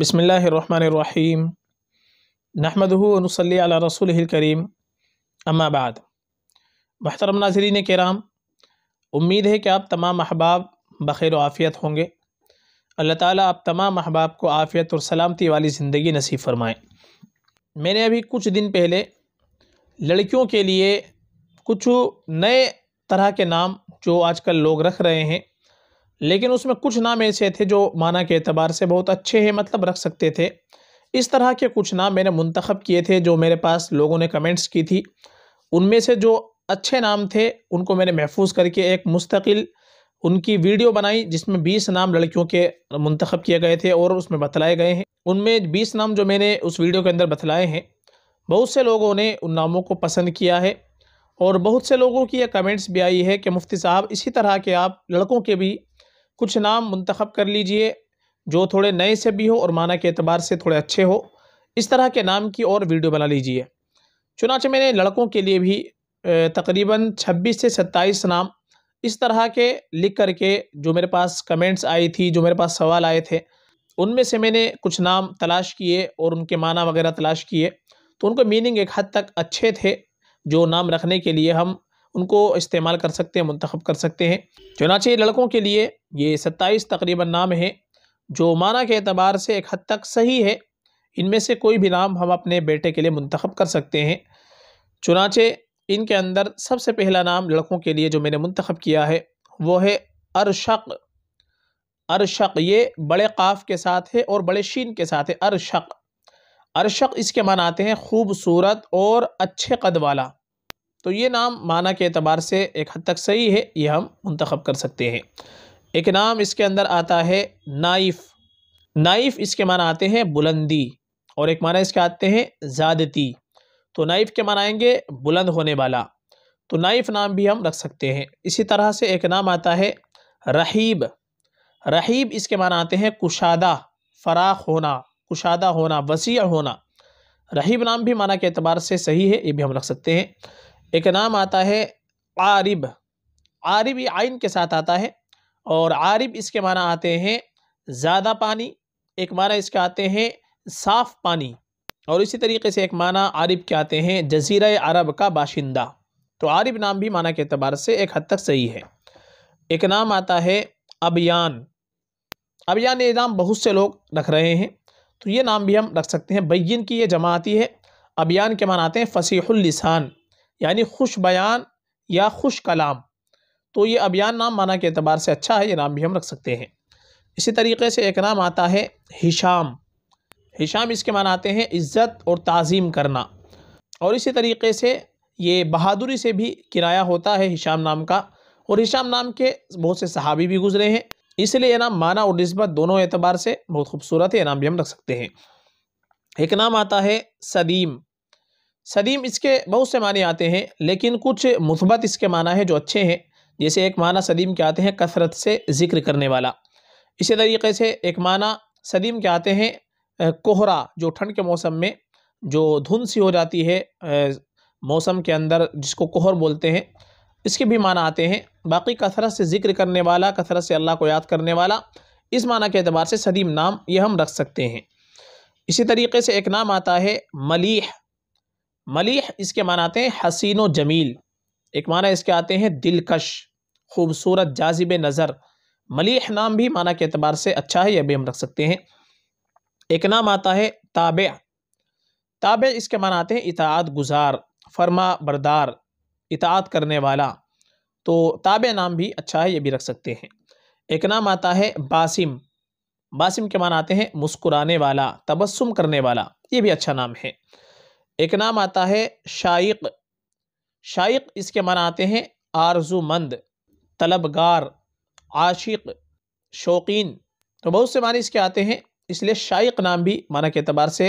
बसमीम नहमदनसली रसूल करीम अम्माबाद महतरम नाजरीन कराम उम्मीद है कि आप तमाम अहबाब बखैर आफ़ियत होंगे अल्लाह ताला आप तमाम अहबाब को आफ़ियत और सलामती वाली ज़िंदगी नसीब फरमाएं मैंने अभी कुछ दिन पहले लड़कियों के लिए कुछ नए तरह के नाम जो आजकल लोग रख रहे हैं लेकिन उसमें कुछ नाम ऐसे थे जो माना के अतबार से बहुत अच्छे हैं मतलब रख सकते थे इस तरह के कुछ नाम मैंने मंतखब किए थे जो मेरे पास लोगों ने कमेंट्स की थी उनमें से जो अच्छे नाम थे उनको मैंने महफूज करके एक मुस्तकिल उनकी वीडियो बनाई जिसमें बीस नाम लड़कियों के मंतखब किए गए थे और उसमें बतलाए गए हैं उनमें बीस नाम जो मैंने उस वीडियो के अंदर बतलाए हैं बहुत से लोगों ने उन नामों को पसंद किया है और बहुत से लोगों की यह कमेंट्स भी आई है कि मुफ्ती साहब इसी तरह के आप लड़कों के भी कुछ नाम मंतखब कर लीजिए जो थोड़े नए से भी हो और माना के अतबार से थोड़े अच्छे हो इस तरह के नाम की और वीडियो बना लीजिए चुनाच मैंने लड़कों के लिए भी तकरीबन 26 से 27 नाम इस तरह के लिख करके जो मेरे पास कमेंट्स आई थी जो मेरे पास सवाल आए थे उनमें से मैंने कुछ नाम तलाश किए और उनके माना वगैरह तलाश किए तो उनको मीनिंग एक हद तक अच्छे थे जो नाम रखने के लिए हम उनको इस्तेमाल कर सकते हैं मंतखब कर सकते हैं चुनाचे लड़कों के लिए ये सत्ताईस तकरीबन नाम हैं जो माना के अतबार से एक हद तक सही है इनमें से कोई भी नाम हम अपने बेटे के लिए मंतखब कर सकते हैं चुनाचे इनके अंदर सबसे पहला नाम लड़कों के लिए जो मैंने मंतखब किया है वो है अरशक अरशक ये बड़े काफ़ के साथ है और बड़े शीन के साथ है अरशक अरशक इसके मान आते हैं खूबसूरत और अच्छे कद वाला तो ये नाम माना के अतबार से एक हद तक सही है ये हम मंतखब कर सकते हैं एक नाम इसके अंदर आता है नाइफ़ नाइफ़ इसके माना आते हैं बुलंदी और एक माना इसके आते हैं ज़्यादती तो नाइफ़ के माना आएंगे बुलंद होने वाला तो नाइफ़ नाम भी हम रख सकते हैं इसी तरह से एक नाम आता है रहीब रहीब इसके माना आते हैं कुशादा फराख होना कुशादा होना वसी होना रहीब नाम भी माना के अतबार से सही है ये भी हम रख सकते हैं एक नाम आता है आरिब आरिब ये आइन के साथ आता है और आरिब इसके माना आते हैं ज़्यादा पानी एक माना इसके आते हैं साफ़ पानी और इसी तरीके से एक माना आरिब के आते हैं जजीरा अरब का बाशिंदा तो आरिब नाम भी माना के अतबार से एक हद तक सही है एक नाम आता है अबियान अबियान ये नाम बहुत से लोग रख रहे हैं तो ये नाम भी हम रख सकते हैं बैन की ये जमा आती है अबियान के माना आते हैं फसीहुल्लिसान यानी खुश बयान या खुश कलाम तो ये अभियान नाम माना के अतबार से अच्छा है ये नाम भी हम रख सकते हैं इसी तरीके से एक नाम आता है हिशाम हिशाम इसके मान आते हैं इज़्ज़त और तज़ीम करना और इसी तरीके से ये बहादुरी से भी किराया होता है हिशाम नाम का और हिशाम नाम के बहुत से सहाबी भी गुजरे हैं इसलिए नाम माना और नस्बत दोनों एतबार से बहुत खूबसूरत है नाम भी हम रख सकते हैं एक नाम आता है सदीम सदीम इसके बहुत से माने आते हैं लेकिन कुछ मुसबत इसके माना है जो अच्छे हैं जैसे एक माना सदीम के आते हैं कसरत से ज़िक्र करने वाला इसी तरीके से एक माना सदीम के आते हैं कोहरा जो ठंड के मौसम में जो धुंध सी हो जाती है मौसम के अंदर जिसको कोहर बोलते हैं इसके भी माना आते हैं बाकी कसरत से ज़िक्र करने वाला कसरत से अल्लाह को याद करने वाला इस माना के अतबार से सदीम नाम ये हम रख सकते हैं इसी तरीके से एक नाम आता है मलीह मलिह इसके मान आते हैं हसीन व जमील एक माना इसके आते हैं दिलकश खूबसूरत जाजिब नज़र मलिह नाम भी माना के अतबार से अच्छा है यह भी हम रख सकते हैं एक नाम आता है ताबे ताबे इसके माना आते हैं इतात गुजार फर्मा बरदार इतात करने वाला तो ताब नाम भी अच्छा है यह भी रख सकते हैं एक नाम आता है बासिम बासिम के मान आते हैं मुस्कुराने वाला तबस्सुम करने वाला ये भी अच्छा नाम है एक नाम आता है शाइक शाइक इसके माना आते हैं आरजूमंद तलबगार आशिक शौकीन तो बहुत से मानी इसके आते हैं इसलिए शाइक नाम भी माना के अतबार से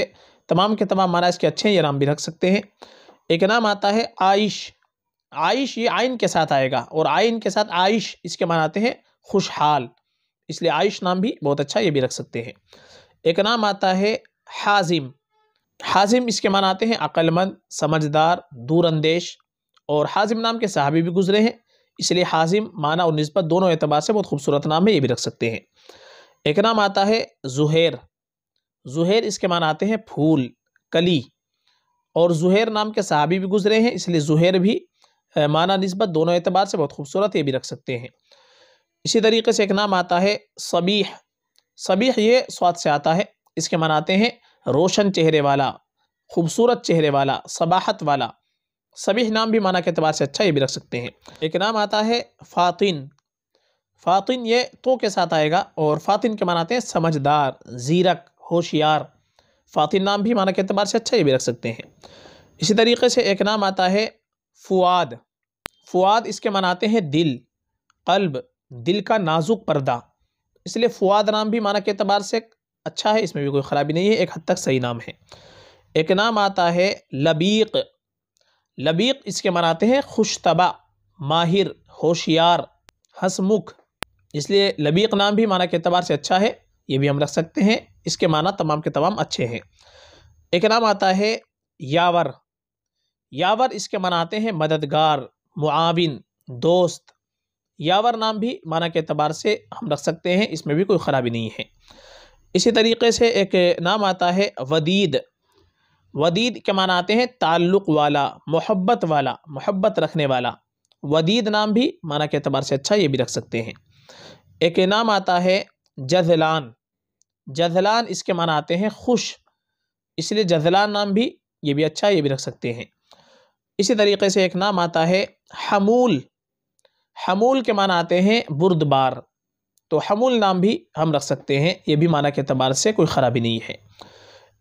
तमाम के तमाम माना इसके अच्छे हैं ये नाम भी रख सकते हैं एक नाम आता है आयश आयश ये आयन के साथ आएगा और आयन के साथ आयश इसके माना आते हैं खुशहाल इसलिए आइश नाम भी बहुत अच्छा ये भी रख सकते हैं एक नाम आता है हाजिम हाजिम इसके मान आते हैं अक्लमंद समझदार दूरंदेश और हाजिम नाम के सहाबी भी गुजरे हैं इसलिए हाजिम माना और नस्बत दोनों एतबार से बहुत खूबसूरत नाम है ये भी रख सकते हैं एक नाम आता है जुहेर जुहेर इसके मान आते हैं फूल कली और जुहेर नाम के सहाबी भी गुजरे हैं इसलिए जुहेर भी माना नस्बत दोनों एतबार से बहुत खूबसूरत ये भी रख सकते हैं इसी तरीके से एक नाम आता है सबीह सबीह ये स्वाद से आता है इसके मान आते हैं रोशन चेहरे वाला खूबसूरत चेहरे वाला सबाहत वाला सभी नाम भी माना के अतबार से अच्छा ये भी रख सकते हैं एक नाम आता है फ़ातिन फ़ातिन ये तो के साथ आएगा और फ़ातिन के मानाते हैं समझदार ज़ीरक होशियार फ़ातिन नाम भी माना के अतबार से अच्छा ये भी रख सकते हैं इसी तरीके से एक नाम आता है फुआद फुआद इसके मनाते हैं दिल कल्ब दिल का नाजुक पर्दा इसलिए फुआद नाम भी माना के अतबार से अच्छा है इसमें भी कोई ख़राबी नहीं है एक हद तक सही नाम है एक नाम आता है लबीक लबीक इसके मनाते हैं खुशतबा माहिर होशियार हसमुख इसलिए लबीक नाम भी माना के अतबार से अच्छा है ये भी हम रख सकते हैं इसके माना तमाम के तमाम अच्छे हैं एक नाम आता है यावर यावर इसके मनाते हैं मददगार मुआविन दोस्त यावर नाम भी माना के अतबार से हम रख सकते हैं इसमें भी कोई ख़राबी नहीं है इसी तरीके से एक नाम आता है वदीद वदीद के माना आते हैं ताल्लुक़ वाला मोहब्बत वाला मोहब्बत रखने वाला वदीद नाम भी माना के अतबार से अच्छा ये भी रख सकते हैं एक नाम आता है जजलान जजलान इसके माना आते हैं खुश इसलिए जजलान नाम भी ये भी अच्छा ये भी रख सकते हैं इसी तरीके से एक नाम आता है हमूल हमूल के माना आते हैं बुरदबार तो हमूल नाम भी हम रख सकते हैं ये भी माना के अतबार से कोई ख़राबी नहीं है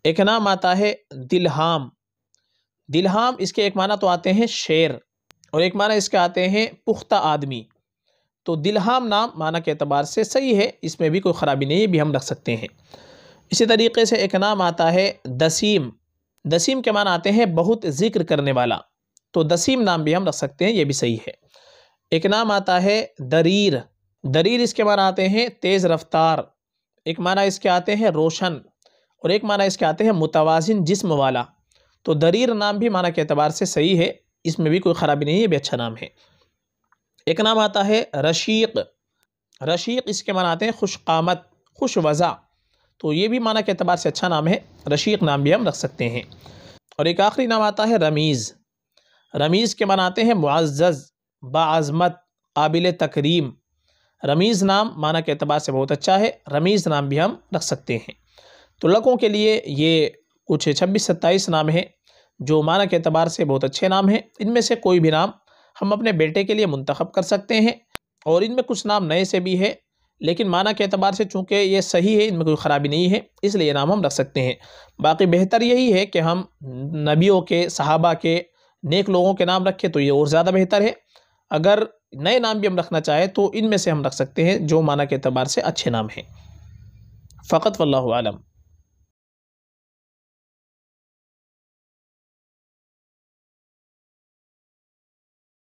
एक नाम आता है दिलहाम दिलहाम इसके एक माना तो आते हैं शेर और एक माना इसके आते हैं पुख्ता आदमी तो दिलहाम नाम माना के अतबार से सही है इसमें भी कोई ख़राबी नहीं है भी हम रख सकते हैं इसी तरीके से एक नाम आता है दसीम दसीम के माना आते हैं बहुत ज़िक्र करने वाला तो दसीम नाम भी हम रख सकते हैं ये भी सही है एक नाम आता है दरीर दरीर इसके माना आते हैं तेज़ रफ्तार एक माना इसके आते हैं रोशन और एक माना इसके आते हैं मुतवाजन जिस्म वाला तो दरीर नाम भी माना के अतबार से सही है इसमें भी कोई ख़राबी नहीं है भी अच्छा नाम है एक नाम आता है रशीक रशीक इसके माना आते हैं कामत खुश वज़ा तो ये भी माना के अतबार से अच्छा नाम है रशीक नाम भी हम रख सकते हैं और एक आखिरी नाम आता है रमीज़ रमीज़ के माना आते हैं मुआज़ बाज़मत काबिल तकरीम रमीज़ नाम माना के अतबार से बहुत अच्छा है रमीज़ नाम भी हम रख सकते हैं तो लड़कों के लिए ये कुछ छब्बीस सत्ताईस नाम हैं जो माना के अतबार से बहुत अच्छे नाम हैं इनमें से कोई भी नाम हम अपने बेटे के लिए मंतखब कर सकते हैं और इनमें कुछ नाम नए से भी है लेकिन माना के अतबार से चूँकि ये सही है इनमें कोई ख़राबी नहीं है इसलिए ये नाम हम रख सकते हैं बाकी बेहतर यही है कि हम नबियों के सहाबा के नेक लोगों के नाम रखें तो ये और ज़्यादा बेहतर है अगर नए नाम भी हम रखना चाहें तो इनमें से हम रख सकते हैं जो माना के अतबार से अच्छे नाम हैं फ़कत वल्लम